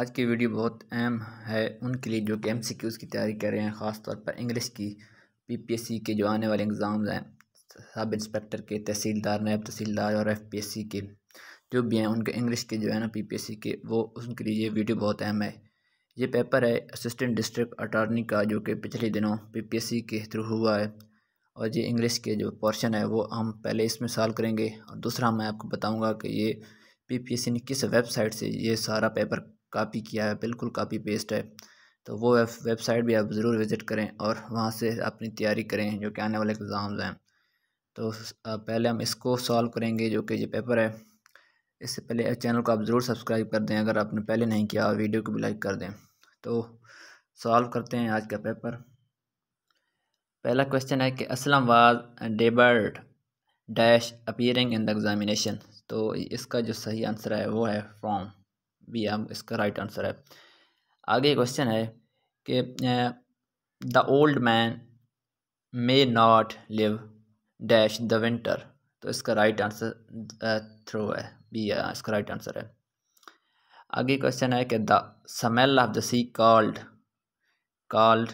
आज की वीडियो बहुत अहम है उनके लिए जो कि एम सी क्यूज़ की तैयारी कर रहे हैं ख़ास तौर पर इंग्लिश की पी पी एस सी के जो आने वाले एग्ज़ाम हैं सब इंस्पेक्टर के तहसीलदार नायब तहसीलदार और एफ पी एस सी के जो भी हैं उनके इंग्लिश के जो है ना पी पी एस सी के वो उनके लिए ये वीडियो बहुत अहम है ये पेपर है असिस्टेंट डिस्ट्रिक्ट अटारनी का जो कि पिछले दिनों पी पी एस सी के थ्रू हुआ है और ये इंग्लिश के जो पोर्शन है वो हम पहले इसमें सॉल्व करेंगे और दूसरा मैं आपको बताऊँगा कि ये पी पी एस सी ने किस वेबसाइट से ये सारा पेपर कापी किया है बिल्कुल कापी पेस्ट है तो वो वेबसाइट भी आप ज़रूर विज़िट करें और वहाँ से अपनी तैयारी करें जो कि आने वाले एग्ज़ाम्स हैं तो पहले हम इसको सॉल्व करेंगे जो कि ये पेपर है इससे पहले चैनल को आप ज़रूर सब्सक्राइब कर दें अगर आपने पहले नहीं किया और वीडियो को भी लाइक कर दें तो सॉल्व करते हैं आज का पेपर पहला क्वेश्चन है कि Aslam was debarred dash appearing in the examination तो इसका जो सही आंसर है वो है फॉर्म बी एम इसका राइट आंसर है आगे क्वेश्चन है कि the old man may not live dash the winter तो इसका राइट आंसर थ्रो है बी इसका राइट आंसर है आगे क्वेश्चन है कि the smell of the sea called called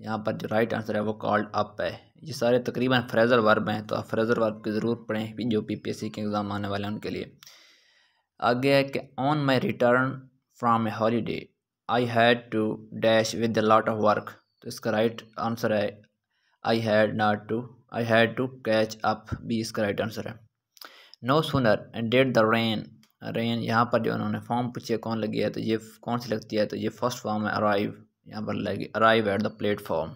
यहाँ पर जो राइट आंसर है वो कॉल्ड अप है ये सारे तकरीबन फ्रेजर वर्ब हैं तो आप फ्रेजर वर्ब के ज़रूर पढ़ें जो पीपीएससी के एग्ज़ाम आने वाले हैं उनके लिए आगे है कि on my return from a holiday I had to dash with the lot of work तो इसका राइट आंसर है I had not to I had to catch up भी इसका राइट आंसर है no sooner and date the rain rain यहाँ पर जो उन्होंने फॉर्म पूछे कौन लगी है तो ये कौन सी लगती है तो ये फर्स्ट फॉर्म है अराइव यहाँ पर लगी अराइव एट द प्लेटफॉर्म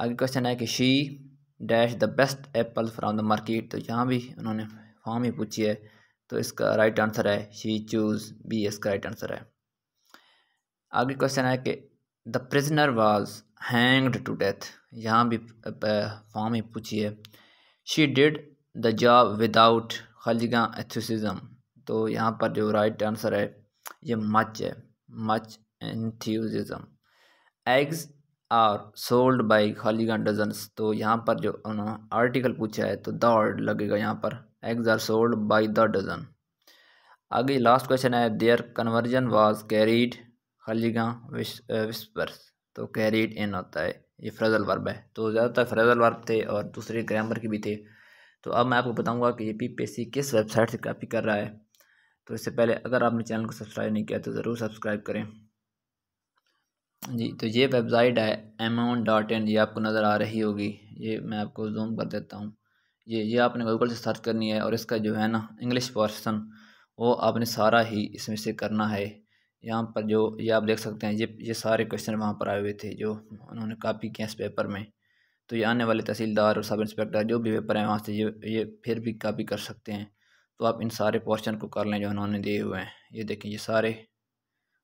आगे क्वेश्चन है कि she dash the best apple from the market तो यहाँ भी उन्होंने फॉर्म ही पूछी है तो इसका राइट आंसर है शी चूज बी इसका राइट आंसर है आगे क्वेश्चन है कि the prisoner was hanged to death यहाँ भी फॉर्म ही पूछिए she did the job without खलजगा एथ्यूसिज्म तो यहाँ पर जो राइट आंसर है ये मच है much enthusiasm eggs are sold by खालीगा डजन तो यहाँ पर जो उन्होंने आर्टिकल पूछा है तो दौड़ लगेगा यहाँ पर eggs are sold by the dozen आगे लास्ट क्वेश्चन है देयर कन्वर्जन वाज कैरीड खलीगा विस्पर्स तो कैरीड इन होता है ये फ्रेजल वर्ब है तो ज़्यादातर फ्रेजल वर्ब थे और दूसरे ग्रामर के भी थे तो अब मैं आपको बताऊंगा कि ये पीपीएससी किस वेबसाइट से कॉपी कर रहा है तो इससे पहले अगर आपने चैनल को सब्सक्राइब नहीं किया तो ज़रूर सब्सक्राइब करें जी तो ये वेबसाइट है एमोन डॉट इन ये आपको नज़र आ रही होगी ये मैं आपको जूम कर देता हूँ ये ये आपने गूगल से सर्च करनी है और इसका जो है ना इंग्लिश वर्सन वो आपने सारा ही इसमें से करना है यहाँ पर जो ये आप देख सकते हैं ये ये सारे क्वेश्चन वहाँ पर आए हुए थे जो उन्होंने कापी किए इस पेपर में तो ये आने वाले तहसीलदार और सब इंस्पेक्टर जो भी पेपर हैं वहाँ से ये ये फिर भी कापी कर सकते हैं तो आप इन सारे पोर्शन को कर लें जो उन्होंने दिए हुए हैं ये देखें ये सारे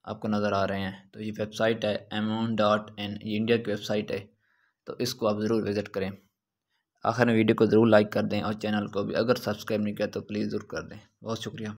आपको नज़र आ रहे हैं तो ये वेबसाइट है एमोन डॉट इन ये इंडिया की वेबसाइट है तो इसको आप ज़रूर विज़िट करें आखिर में वीडियो को ज़रूर लाइक कर दें और चैनल को भी अगर सब्सक्राइब नहीं किया तो प्लीज़ ज़रूर कर दें बहुत शुक्रिया